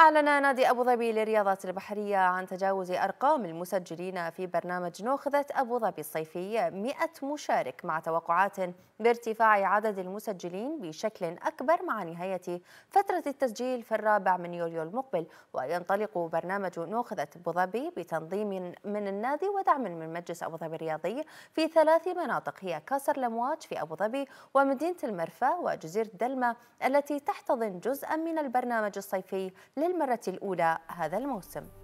أعلن نادي أبو ظبي للرياضة البحرية عن تجاوز أرقام المسجلين في برنامج نوخذة أبو ظبي الصيفي 100 مشارك مع توقعات بارتفاع عدد المسجلين بشكل أكبر مع نهاية فترة التسجيل في الرابع من يوليو المقبل وينطلق برنامج نوخذة أبو ظبي بتنظيم من النادي ودعم من مجلس أبو ظبي الرياضي في ثلاث مناطق هي كاسر الأمواج في أبو ظبي ومدينة المرفأ وجزيرة دلمة التي تحتضن جزءا من البرنامج الصيفي لل للمرة الأولى هذا الموسم